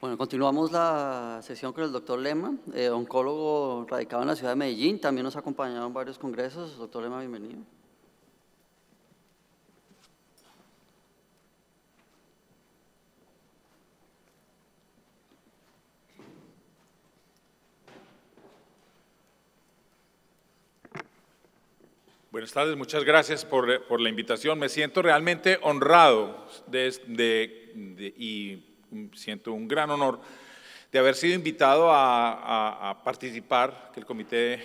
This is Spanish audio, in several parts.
Bueno, continuamos la sesión con el doctor Lema, eh, oncólogo radicado en la ciudad de Medellín. También nos ha acompañado en varios congresos. Doctor Lema, bienvenido. Buenas tardes, muchas gracias por, eh, la invitación. Me siento realmente honrado de, y siento un gran honor de haber sido invitado a, participar, que el comité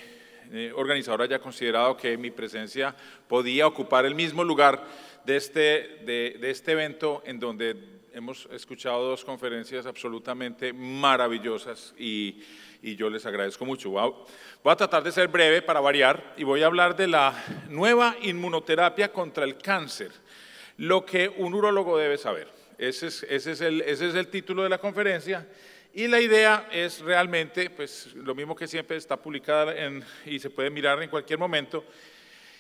eh, organizador haya considerado que mi presencia podía ocupar el mismo lugar de este, de, este evento en donde hemos escuchado dos conferencias absolutamente maravillosas y, yo les agradezco mucho. Voy a tratar de ser breve para variar y voy a hablar de la nueva inmunoterapia contra el cáncer, lo que un urólogo debe saber. Ese es, ese, es el, ese es, el, título de la conferencia. Y la idea es realmente, pues lo mismo que siempre está publicada en, y se puede mirar en cualquier momento.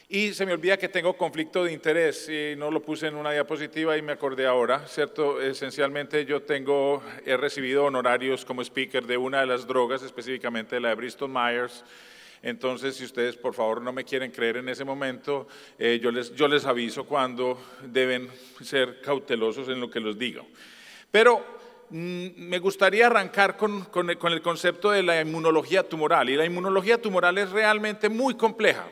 Y se me olvida que tengo conflicto de interés y no lo puse en una diapositiva y me acordé ahora, ¿cierto? Esencialmente yo tengo, he recibido honorarios como speaker de una de las drogas, específicamente la de Bristol Myers entonces, si ustedes por favor no me quieren creer en ese momento, eh, yo, les, aviso cuando deben ser cautelosos en lo que los digo. Pero mm, me gustaría arrancar con, con, el concepto de la inmunología tumoral. Y la inmunología tumoral es realmente muy compleja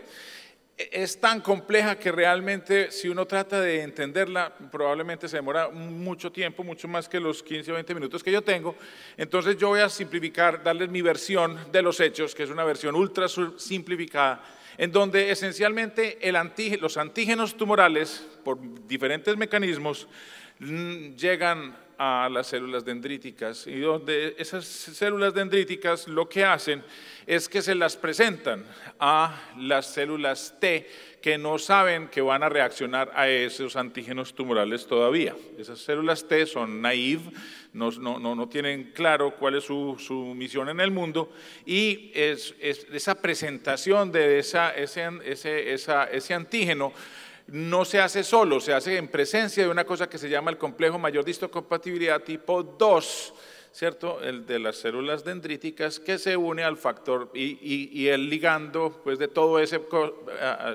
es tan compleja que realmente si uno trata de entenderla, probablemente se demora mucho tiempo, mucho más que los 15 o 20 minutos que yo tengo. Entonces yo voy a simplificar, darles mi versión de los hechos, que es una versión ultra simplificada, en donde esencialmente los antígenos tumorales, por diferentes mecanismos, llegan a las células dendríticas. Y donde esas células dendríticas lo que hacen es que se las presentan a las células T que no saben que van a reaccionar a esos antígenos tumorales todavía. Esas células T son naive, no, tienen claro cuál es su, misión en el mundo y esa presentación de esa, ese antígeno no se hace solo, se hace en presencia de una cosa que se llama el complejo mayor de tipo 2 ¿cierto? El de las células dendríticas que se une al factor y, el ligando, pues de todo ese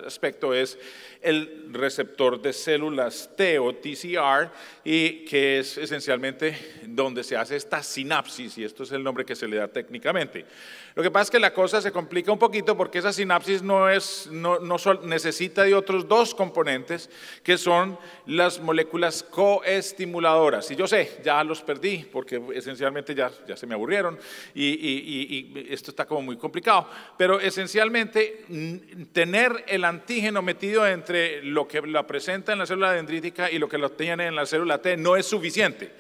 aspecto es el receptor de células T o TCR y que es esencialmente donde se hace esta sinapsis y esto es el nombre que se le da técnicamente. Lo que pasa es que la cosa se complica un poquito porque esa sinapsis no es, no, necesita de otros dos componentes que son las moléculas coestimuladoras. Y yo sé, ya los perdí porque esencialmente realmente ya, ya se me aburrieron y, y, esto está como muy complicado. Pero esencialmente tener el antígeno metido entre lo que la presenta en la célula dendrítica y lo que lo tiene en la célula T no es suficiente.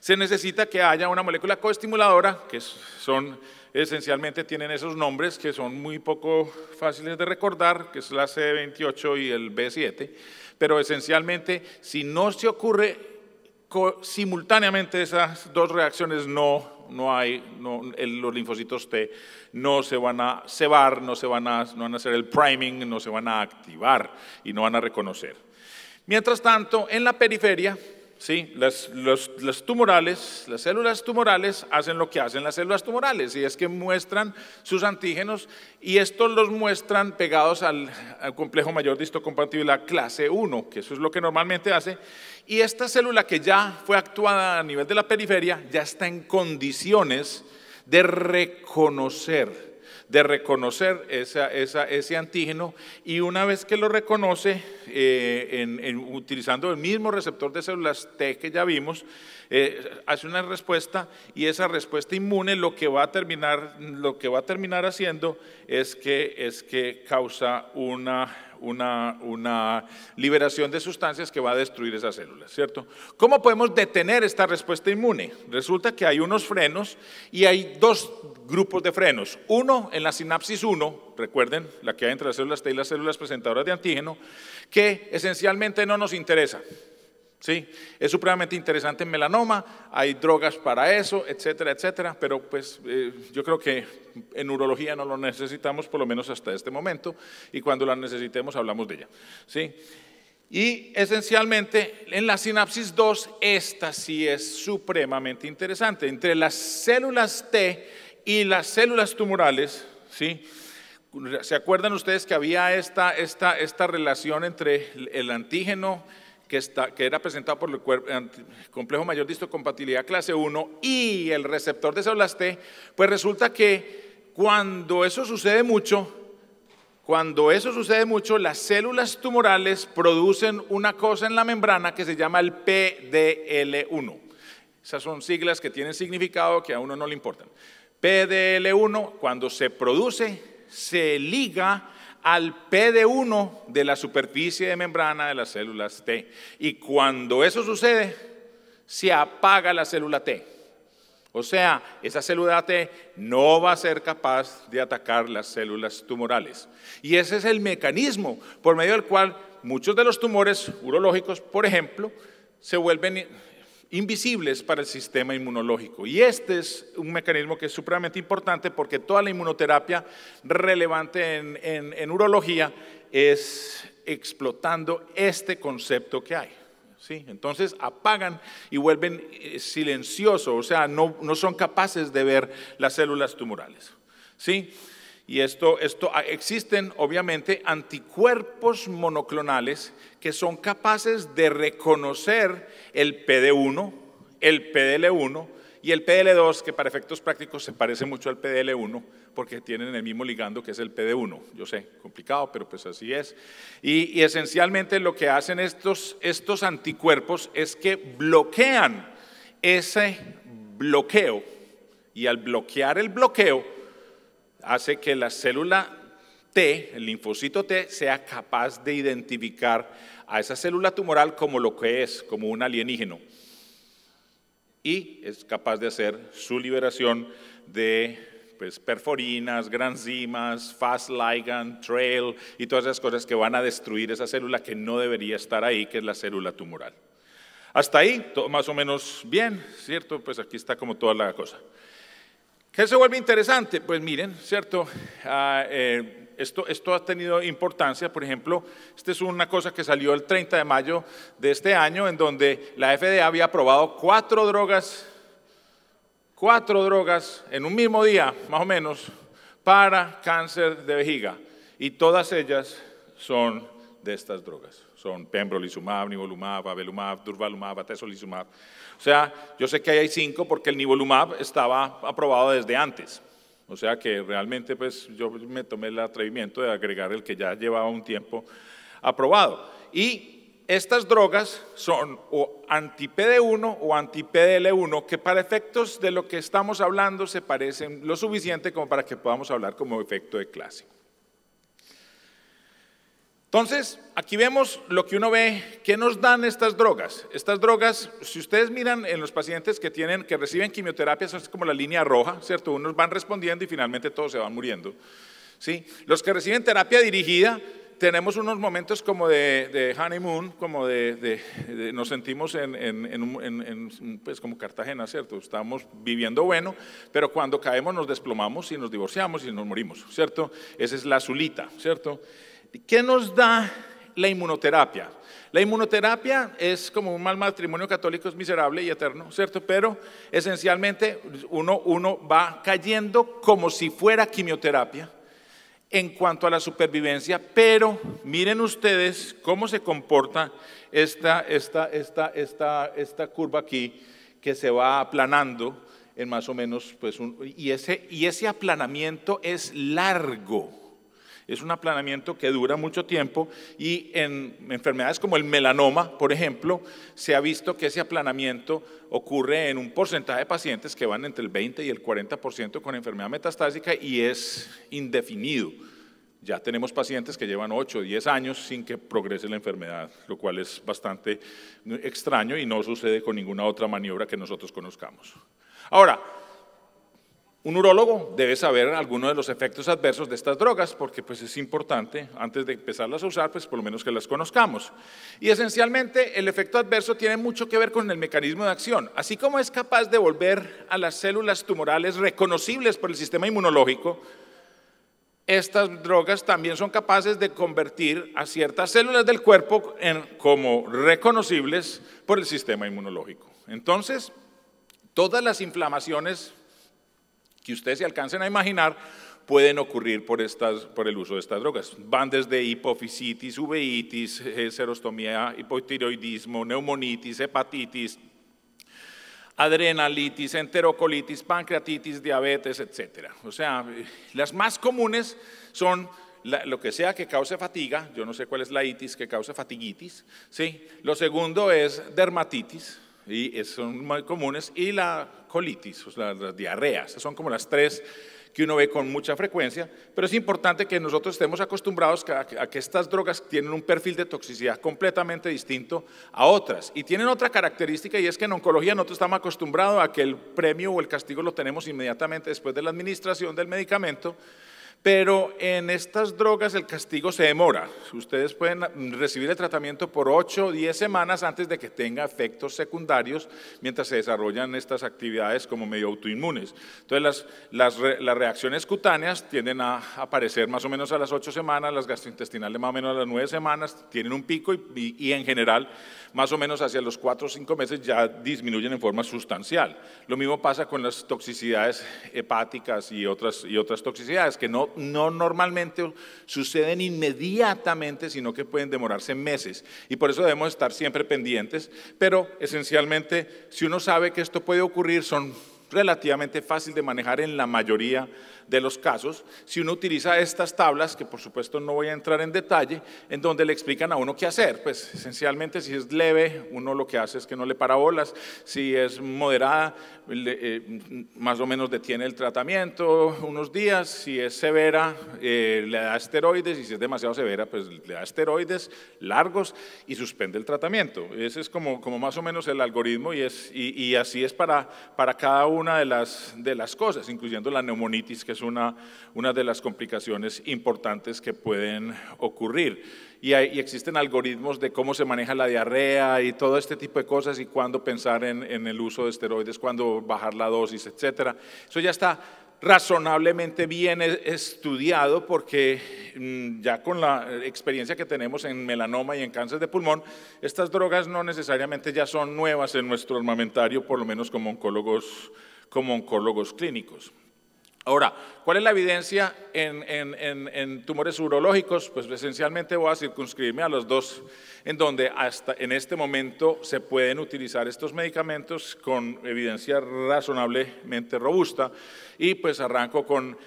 Se necesita que haya una molécula coestimuladora, que son esencialmente tienen esos nombres que son muy poco fáciles de recordar, que es la C28 y el B7, pero esencialmente si no se ocurre simultáneamente esas dos reacciones no, no hay, los linfocitos T no se van a cebar, no, se van no van a hacer el priming, no se van a activar y no van a reconocer. Mientras tanto, en la periferia ¿sí? Las, los, tumorales, las células tumorales hacen lo que hacen las células tumorales y es que muestran sus antígenos y estos los muestran pegados al, complejo mayor de histocompatibilidad clase 1, que eso es lo que normalmente hace. Y esta célula que ya fue actuada a nivel de la periferia ya está en condiciones de reconocer de reconocer ese antígeno y una vez que lo reconoce, eh, utilizando el mismo receptor de células T que ya vimos, eh, hace una respuesta y esa respuesta inmune lo que va a terminar, lo que va a terminar haciendo es que, es que causa una una, liberación de sustancias que va a destruir esas células, ¿cierto? ¿Cómo podemos detener esta respuesta inmune? Resulta que hay unos frenos y hay dos grupos de frenos. Uno en la sinapsis 1, recuerden, la que hay entre las células T y las células presentadoras de antígeno, que esencialmente no nos interesa. ¿sí? Es supremamente interesante en melanoma, hay drogas para eso, etcétera, etcétera, pero pues eh, yo creo que en urología no lo necesitamos, por lo menos hasta este momento, y cuando la necesitemos hablamos de ella, ¿sí? Y esencialmente en la sinapsis 2, esta sí es supremamente interesante. Entre las células T y las células tumorales, ¿sí? ¿Se acuerdan ustedes que había esta, esta, esta relación entre el antígeno que, era presentado por el complejo mayor de histocompatibilidad clase 1 y el receptor de células T, pues resulta que cuando eso sucede mucho, cuando eso sucede mucho, las células tumorales producen una cosa en la membrana que se llama el PDL1. Esas son siglas que tienen significado que a uno no le importan. PDL1, cuando se produce, se liga al PD1 de la superficie de membrana de las células T. Y cuando eso sucede, se apaga la célula T. O sea, esa célula T no va a ser capaz de atacar las células tumorales. Y ese es el mecanismo por medio del cual muchos de los tumores urológicos, por ejemplo, se vuelven invisibles para el sistema inmunológico. Y este es un mecanismo que es supremamente importante porque toda la inmunoterapia relevante en, urología es explotando este concepto que hay. ¿sí? Entonces apagan y vuelven eh, silenciosos, o sea, no, son capaces de ver las células tumorales. ¿sí? Y esto, esto, ah, existen obviamente anticuerpos monoclonales que son capaces de reconocer el PD1, el PDL1 y el PDL2, que para efectos prácticos se parece mucho al PDL1, porque tienen el mismo ligando que es el PD1. Yo sé, complicado, pero pues así es. Y, esencialmente lo que hacen estos, estos anticuerpos es que bloquean ese bloqueo. Y al bloquear el bloqueo, hace que la célula T, el linfocito T, sea capaz de identificar a esa célula tumoral como lo que es, como un alienígeno. Y es capaz de hacer su liberación de pues, perforinas, granzimas, fast ligand, trail y todas esas cosas que van a destruir esa célula que no debería estar ahí, que es la célula tumoral. Hasta ahí, más o menos bien, ¿cierto? Pues aquí está como toda la cosa. ¿Qué se vuelve interesante? Pues miren, ¿cierto? Ah, eh, esto, esto ha tenido importancia, por ejemplo, esta es una cosa que salió el 30 de mayo de este año, en donde la FDA había aprobado cuatro drogas, cuatro drogas en un mismo día, más o menos, para cáncer de vejiga. Y todas ellas son de estas drogas son pembrolizumab, nivolumab, avelumab, durvalumab, atezolizumab. O sea, yo sé que hay cinco porque el nivolumab estaba aprobado desde antes. O sea que realmente pues yo me tomé el atrevimiento de agregar el que ya llevaba un tiempo aprobado. Y estas drogas son o anti-PD1 o anti-PDL1 que para efectos de lo que estamos hablando se parecen lo suficiente como para que podamos hablar como efecto de clásico. Entonces, aquí vemos lo que uno ve, ¿qué nos dan estas drogas? Estas drogas, si ustedes miran en los pacientes que tienen, que reciben quimioterapia, es como la línea roja, ¿cierto? Unos van respondiendo y finalmente todos se van muriendo, ¿sí? Los que reciben terapia dirigida, tenemos unos momentos como de, honeymoon, como de, nos sentimos en, en, pues como Cartagena, ¿cierto? Estamos viviendo bueno, pero cuando caemos nos desplomamos y nos divorciamos y nos morimos, ¿cierto? Esa es la azulita, ¿cierto? ¿Qué nos da la inmunoterapia? La inmunoterapia es como un mal matrimonio católico, es miserable y eterno, ¿cierto? Pero esencialmente uno, va cayendo como si fuera quimioterapia en cuanto a la supervivencia, pero miren ustedes cómo se comporta esta, curva aquí que se va aplanando en más o menos, pues, y ese aplanamiento es largo. Es un aplanamiento que dura mucho tiempo y en enfermedades como el melanoma, por ejemplo, se ha visto que ese aplanamiento ocurre en un porcentaje de pacientes que van entre el 20 y el 40% con enfermedad metastásica y es indefinido. Ya tenemos pacientes que llevan 8 o 10 años sin que progrese la enfermedad, lo cual es bastante extraño y no sucede con ninguna otra maniobra que nosotros conozcamos. Ahora, un urólogo debe saber algunos de los efectos adversos de estas drogas porque pues es importante antes de empezarlas a usar, pues por lo menos que las conozcamos. Y esencialmente el efecto adverso tiene mucho que ver con el mecanismo de acción. Así como es capaz de volver a las células tumorales reconocibles por el sistema inmunológico, estas drogas también son capaces de convertir a ciertas células del cuerpo en, como reconocibles por el sistema inmunológico. Entonces, todas las inflamaciones que ustedes se alcancen a imaginar pueden ocurrir por, estas, por el uso de estas drogas. Van desde hipofisitis, uveitis, eh, serostomía, hipotiroidismo, neumonitis, hepatitis, adrenalitis, enterocolitis, pancreatitis, diabetes, etc. O sea, eh, las más comunes son lo que sea que cause fatiga, yo no sé cuál es la itis que cause fatiguitis, ¿sí? Lo segundo es dermatitis, y son muy comunes, y la colitis, las diarreas. Son como las tres que uno ve con mucha frecuencia, pero es importante que nosotros estemos acostumbrados a que estas drogas tienen un perfil de toxicidad completamente distinto a otras. Y tienen otra característica y es que en oncología nosotros estamos acostumbrados a que el premio o el castigo lo tenemos inmediatamente después de la administración del medicamento, pero en estas drogas el castigo se demora. Ustedes pueden recibir el tratamiento por 8 o 10 semanas antes de que tenga efectos secundarios mientras se desarrollan estas actividades como medio autoinmunes. Entonces las, las, las reacciones cutáneas tienden a aparecer más o menos a las 8 semanas, las gastrointestinales más o menos a las 9 semanas, tienen un pico y, y, en general más o menos hacia los 4 o 5 meses ya disminuyen en forma sustancial. Lo mismo pasa con las toxicidades hepáticas y otras, y otras toxicidades que no no, normalmente suceden inmediatamente, sino que pueden demorarse meses. Y por eso debemos estar siempre pendientes. Pero esencialmente, si uno sabe que esto puede ocurrir, son relativamente fácil de manejar en la mayoría de los casos, si uno utiliza estas tablas, que por supuesto no voy a entrar en detalle, en donde le explican a uno qué hacer. Pues esencialmente si es leve, uno lo que hace es que no le para bolas, si es moderada, eh, más o menos detiene el tratamiento unos días, si es severa, eh, le da esteroides, y si es demasiado severa, pues le da esteroides largos y suspende el tratamiento. Ese es como, como más o menos el algoritmo y, es, así es para, para cada uno una de las, de las cosas, incluyendo la neumonitis, que es una, una de las complicaciones importantes que pueden ocurrir. Y, existen algoritmos de cómo se maneja la diarrea y todo este tipo de cosas y cuándo pensar en, en el uso de esteroides, cuándo bajar la dosis, etcétera. Eso ya está razonablemente bien e-, estudiado porque mm, ya con la experiencia que tenemos en melanoma y en cáncer de pulmón, estas drogas no necesariamente ya son nuevas en nuestro armamentario, por lo menos como oncólogos, como oncólogos clínicos. Ahora, ¿cuál es la evidencia en, tumores urológicos? Pues esencialmente voy a circunscribirme a los dos, en donde hasta en este momento se pueden utilizar estos medicamentos con evidencia razonablemente robusta. Y pues arranco con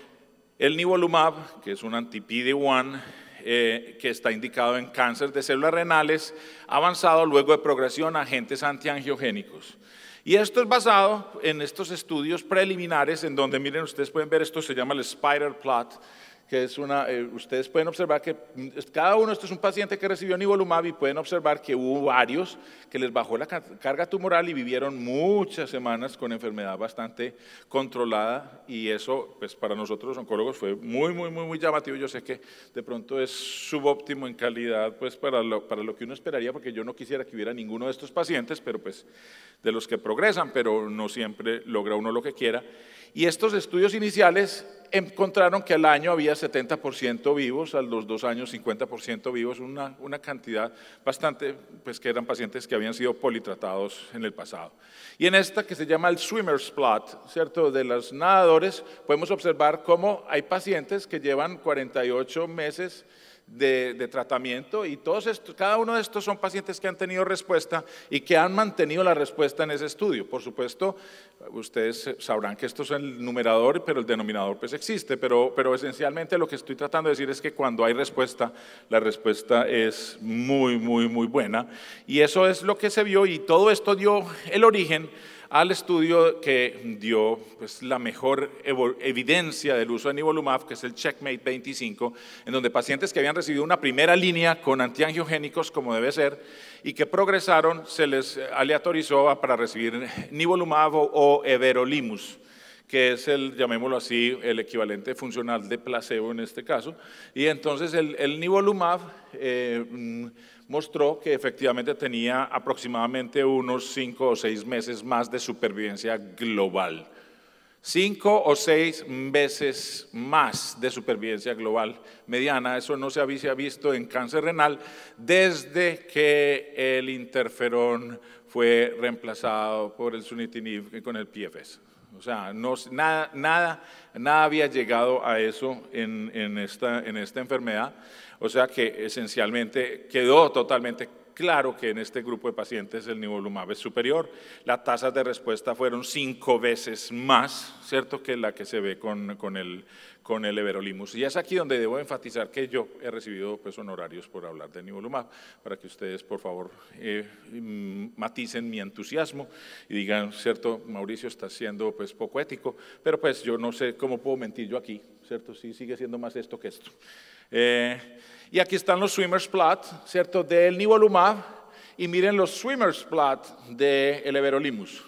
el nivolumab, que es un anti-PD-1 eh, que está indicado en cáncer de células renales avanzado luego de progresión a agentes antiangiogénicos. Y esto es basado en estos estudios preliminares en donde, miren, ustedes pueden ver, esto se llama el spider plot que es una, eh, ustedes pueden observar que mm, cada uno, esto es un paciente que recibió nivolumab y pueden observar que hubo varios que les bajó la carga tumoral y vivieron muchas semanas con enfermedad bastante controlada y eso, pues para nosotros oncólogos fue muy, muy, muy, llamativo. Yo sé que de pronto es subóptimo en calidad, pues para lo, para lo que uno esperaría, porque yo no quisiera que hubiera ninguno de estos pacientes, pero pues de los que progresan, pero no siempre logra uno lo que quiera. Y estos estudios iniciales encontraron que al año había 70% vivos, a los dos años 50% vivos, una, una, cantidad bastante, pues que eran pacientes que habían sido politratados en el pasado. Y en esta que se llama el swimmer's plot, ¿cierto? De los nadadores, podemos observar cómo hay pacientes que llevan 48 meses de, tratamiento y todos estos, cada uno de estos son pacientes que han tenido respuesta y que han mantenido la respuesta en ese estudio. Por supuesto, ustedes sabrán que esto es el numerador, pero el denominador pues existe, pero, pero esencialmente lo que estoy tratando de decir es que cuando hay respuesta, la respuesta es muy, muy, muy buena y eso es lo que se vio y todo esto dio el origen al estudio que dio pues, la mejor evidencia del uso de nivolumab, que es el Checkmate 25, en donde pacientes que habían recibido una primera línea con antiangiogénicos, como debe ser, y que progresaron, se les aleatorizó para recibir nivolumab o everolimus que es el, llamémoslo así, el equivalente funcional de placebo en este caso. Y entonces el, el nivolumab eh, mm, mostró que efectivamente tenía aproximadamente unos cinco o seis meses más de supervivencia global. Cinco o seis meses más de supervivencia global mediana, eso no se había visto en cáncer renal desde que el interferón fue reemplazado por el sunitinib con el PFS. O sea, no, nada, nada, había llegado a eso en esta enfermedad. O sea que esencialmente quedó totalmente Claro que en este grupo de pacientes el nivolumab es superior. Las tasas de respuesta fueron cinco veces más, ¿cierto?, que la que se ve con, el, con el Everolimus. Y es aquí donde debo enfatizar que yo he recibido pues, honorarios por hablar de nivolumab, para que ustedes, por favor, eh, mm, maticen mi entusiasmo y digan, cierto, Mauricio está siendo pues, poco ético, pero pues yo no sé cómo puedo mentir yo aquí, ¿cierto? Sí, sigue siendo más esto que esto. Eh, y aquí están los Swimmers Plat, ¿cierto? Del Nivolumab. Y miren los Swimmers Plat de el Everolimus.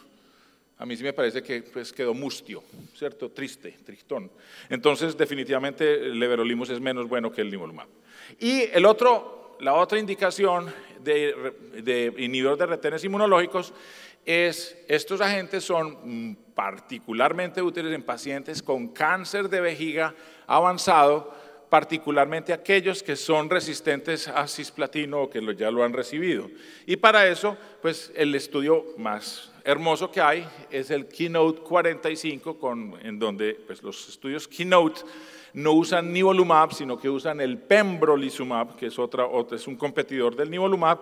A mí sí me parece que pues, quedó mustio, ¿cierto? Triste, tristón. Entonces, definitivamente, el Everolimus es menos bueno que el Nivolumab. Y el otro, la otra indicación de, de inhibidor de retenes inmunológicos es, estos agentes son particularmente útiles en pacientes con cáncer de vejiga avanzado particularmente aquellos que son resistentes a cisplatino o que ya lo han recibido. Y para eso, pues el estudio más hermoso que hay es el Keynote 45, con, en donde pues, los estudios Keynote no usan nivolumab, sino que usan el pembrolizumab, que es, otra, otra, es un competidor del nivolumab,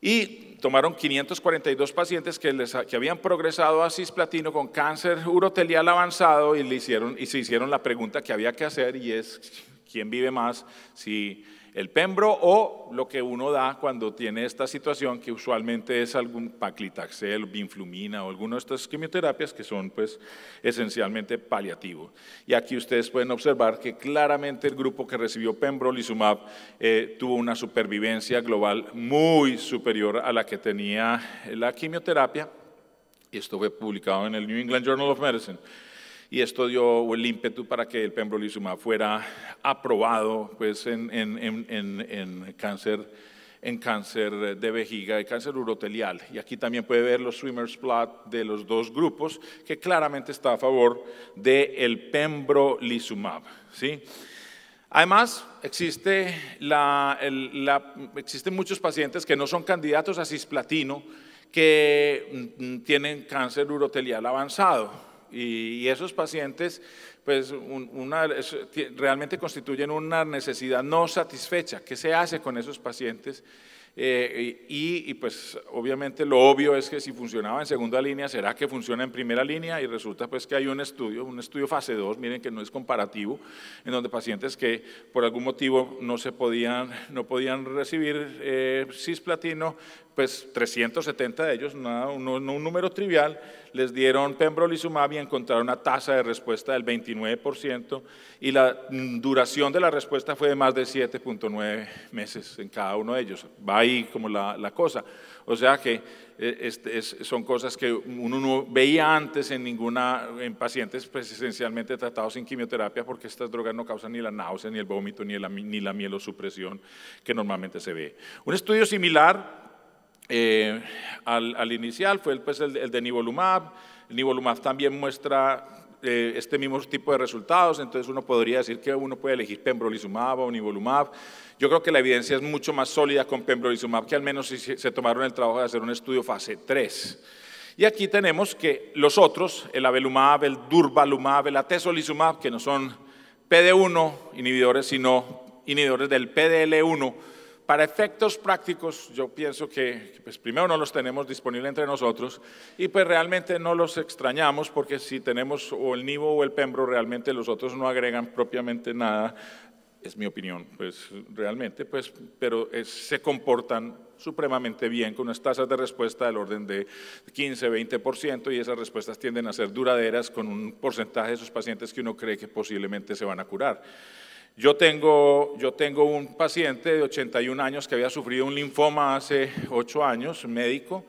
y tomaron 542 pacientes que, les, que, habían progresado a cisplatino con cáncer urotelial avanzado y, le hicieron, y se hicieron la pregunta que había que hacer y es, quién vive más, si el pembro o lo que uno da cuando tiene esta situación, que usualmente es algún paclitaxel, binflumina o alguna de estas quimioterapias que son pues esencialmente paliativos. Y aquí ustedes pueden observar que claramente el grupo que recibió pembrolizumab eh, tuvo una supervivencia global muy superior a la que tenía la quimioterapia, y esto fue publicado en el New England Journal of Medicine y esto dio el ímpetu para que el pembrolizumab fuera aprobado pues, en, cáncer en cáncer de vejiga y cáncer urotelial. Y aquí también puede ver los swimmers plot de los dos grupos, que claramente está a favor del el pembrolizumab. Además, existe existen muchos pacientes que no son candidatos a cisplatino que mm, mm, tienen cáncer urotelial avanzado. Y, esos pacientes, pues, realmente constituyen una necesidad no satisfecha. ¿Qué se hace con esos pacientes? Eh, y, pues obviamente lo obvio es que si funcionaba en segunda línea, ¿será que funciona en primera línea? Y resulta pues que hay un estudio, un estudio fase 2, miren que no es comparativo, en donde pacientes que por algún motivo no se podían, no podían recibir eh, cisplatino, pues 370 de ellos, nada, un, número trivial, les dieron pembrolizumab y encontraron una tasa de respuesta del 29% y la duración de la respuesta fue de más de 7.9 meses en cada uno de ellos. Va ahí como la, cosa. O sea que eh, este, son cosas que uno no veía antes en ninguna, en pacientes presencialmente pues, tratados sin quimioterapia porque estas drogas no causan ni la náusea, ni el vómito, ni la, ni la mielosupresión que normalmente se ve. Un estudio similar eh, al, inicial fue pues, el, de Nivolumab. Nivolumab también muestra eh, este mismo tipo de resultados, entonces uno podría decir que uno puede elegir pembrolizumab o nivolumab. Yo creo que la evidencia es mucho más sólida con pembrolizumab, que al menos se, se tomaron el trabajo de hacer un estudio fase 3. Y aquí tenemos que los otros, el abelumab, el durvalumab, el atezolizumab, que no son PD1 inhibidores, sino inhibidores del PDL1, para efectos prácticos, yo pienso que pues, primero no los tenemos disponibles entre nosotros y pues realmente no los extrañamos porque si tenemos o el Nivo o el Pembro, realmente los otros no agregan propiamente nada, es mi opinión, pues realmente, pues, pero se comportan supremamente bien, con unas tasas de respuesta del orden de 15, 20%, y esas respuestas tienden a ser duraderas con un porcentaje de esos pacientes que uno cree que posiblemente se van a curar. Yo tengo, yo tengo un paciente de 81 años que había sufrido un linfoma hace 8 años, médico,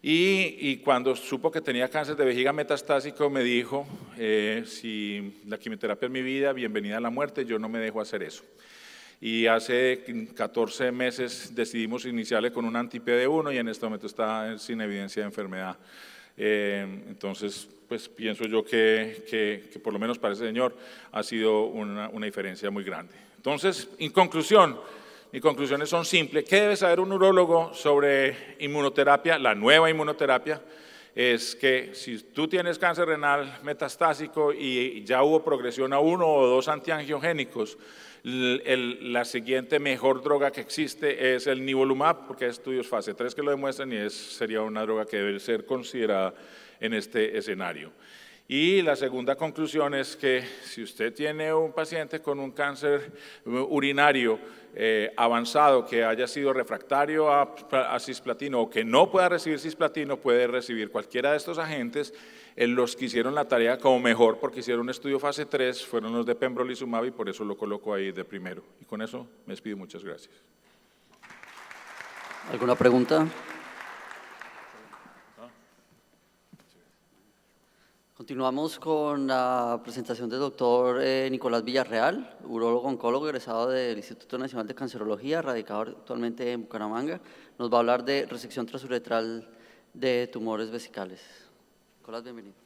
y, cuando supo que tenía cáncer de vejiga metastásico me dijo, eh, si la quimioterapia es mi vida, bienvenida a la muerte, yo no me dejo hacer eso y hace 14 meses decidimos iniciarle con un anti-PD1 y en este momento está sin evidencia de enfermedad eh, entonces, pues pienso yo que, que, por lo menos para ese señor ha sido una, una diferencia muy grande. Entonces, en conclusión, mis conclusiones son simples. ¿Qué debe saber un urólogo sobre inmunoterapia, la nueva inmunoterapia? es que si tú tienes cáncer renal metastásico y ya hubo progresión a uno o dos antiangiogénicos, la siguiente mejor droga que existe es el nivolumab, porque hay estudios fase 3 que lo demuestran y sería una droga que debe ser considerada en este escenario. Y la segunda conclusión es que si usted tiene un paciente con un cáncer eh, urinario eh, avanzado que haya sido refractario a, cisplatino o que no pueda recibir cisplatino, puede recibir cualquiera de estos agentes. en los que hicieron la tarea como mejor porque hicieron un estudio fase 3 fueron los de pembrolizumab y por eso lo coloco ahí de primero. Y con eso me despido. Muchas gracias. ¿Alguna pregunta? Continuamos con la presentación del doctor eh, Nicolás Villarreal, urologo oncólogo egresado del Instituto Nacional de Cancerología, radicado actualmente en Bucaramanga. Nos va a hablar de resección transuretral de tumores vesicales. Nicolás, bienvenido.